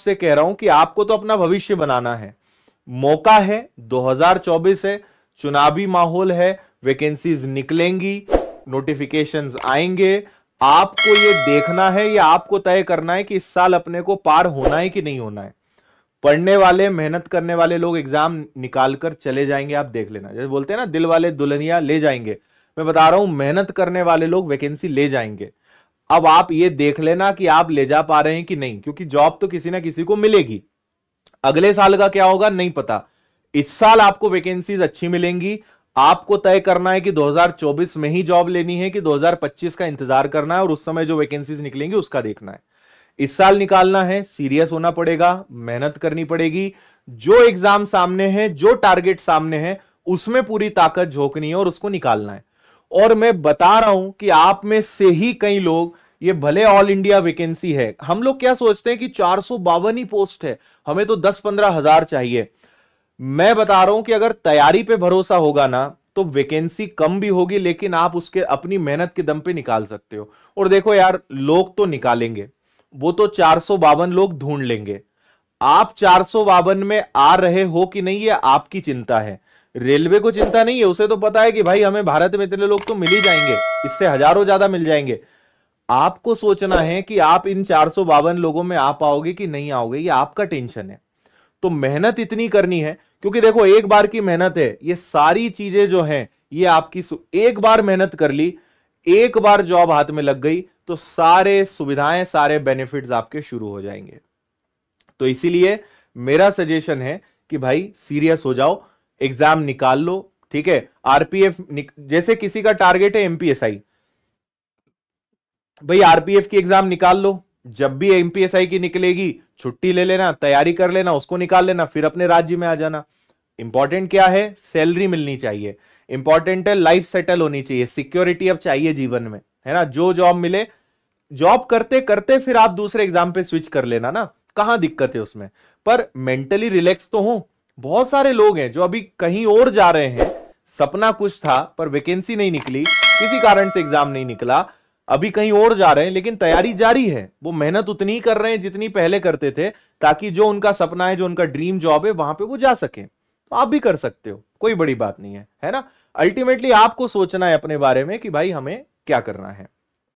आपसे कह रहा हूं कि आपको तो अपना भविष्य बनाना है मौका है 2024 है चुनावी माहौल है वैकेंसीज निकलेंगी नोटिफिकेशंस आएंगे आपको ये देखना है या आपको तय करना है कि इस साल अपने को पार होना है कि नहीं होना है पढ़ने वाले मेहनत करने वाले लोग एग्जाम निकाल कर चले जाएंगे आप देख लेना जैसे बोलते हैं ना दिल वाले दुल्हनिया ले जाएंगे मैं बता रहा हूं मेहनत करने वाले लोग वैकेंसी ले जाएंगे अब आप ये देख लेना कि आप ले जा पा रहे हैं कि नहीं क्योंकि जॉब तो किसी ना किसी को मिलेगी अगले साल का क्या होगा नहीं पता इस साल आपको वैकेंसीज अच्छी मिलेंगी आपको तय करना है कि 2024 में ही जॉब लेनी है कि 2025 का इंतजार करना है और उस समय जो वैकेंसीज निकलेंगी उसका देखना है इस साल निकालना है सीरियस होना पड़ेगा मेहनत करनी पड़ेगी जो एग्जाम सामने है जो टारगेट सामने है उसमें पूरी ताकत झोंकनी है और उसको निकालना है और मैं बता रहा हूं कि आप में से ही कई लोग ये भले ऑल इंडिया वैकेंसी है हम लोग क्या सोचते हैं कि चार सौ ही पोस्ट है हमें तो दस पंद्रह हजार चाहिए मैं बता रहा हूं कि अगर तैयारी पे भरोसा होगा ना तो वैकेंसी कम भी होगी लेकिन आप उसके अपनी मेहनत के दम पे निकाल सकते हो और देखो यार लोग तो निकालेंगे वो तो चार लोग ढूंढ लेंगे आप चार में आ रहे हो कि नहीं ये आपकी चिंता है रेलवे को चिंता नहीं है उसे तो पता है कि भाई हमें भारत में इतने लोग तो मिल ही जाएंगे इससे हजारों ज्यादा मिल जाएंगे आपको सोचना है कि आप इन चार लोगों में आ पाओगे कि नहीं आओगे ये आपका टेंशन है तो मेहनत इतनी करनी है क्योंकि देखो एक बार की मेहनत है ये सारी चीजें जो हैं ये आपकी एक बार मेहनत कर ली एक बार जॉब हाथ में लग गई तो सारे सुविधाएं सारे बेनिफिट्स आपके शुरू हो जाएंगे तो इसीलिए मेरा सजेशन है कि भाई सीरियस हो जाओ एग्जाम निकाल लो ठीक है आरपीएफ जैसे किसी का टारगेट है एमपीएसआई भाई आरपीएफ की एग्जाम निकाल लो जब भी एमपीएसआई की निकलेगी छुट्टी ले लेना तैयारी कर लेना उसको निकाल लेना फिर अपने राज्य में आ जाना इंपॉर्टेंट क्या है सैलरी मिलनी चाहिए इंपॉर्टेंट है लाइफ सेटल होनी चाहिए सिक्योरिटी अब चाहिए जीवन में है ना जो जॉब मिले जॉब करते करते फिर आप दूसरे एग्जाम पे स्विच कर लेना ना कहां दिक्कत है उसमें पर मेंटली रिलैक्स तो हो बहुत सारे लोग हैं जो अभी कहीं और जा रहे हैं सपना कुछ था पर वैकेंसी नहीं निकली किसी कारण से एग्जाम नहीं निकला अभी कहीं और जा रहे हैं लेकिन तैयारी जारी है वो मेहनत उतनी ही कर रहे हैं जितनी पहले करते थे ताकि जो उनका सपना है जो उनका ड्रीम जॉब है वहां पे वो जा सके तो आप भी कर सकते हो कोई बड़ी बात नहीं है है ना अल्टीमेटली आपको सोचना है अपने बारे में कि भाई हमें क्या करना है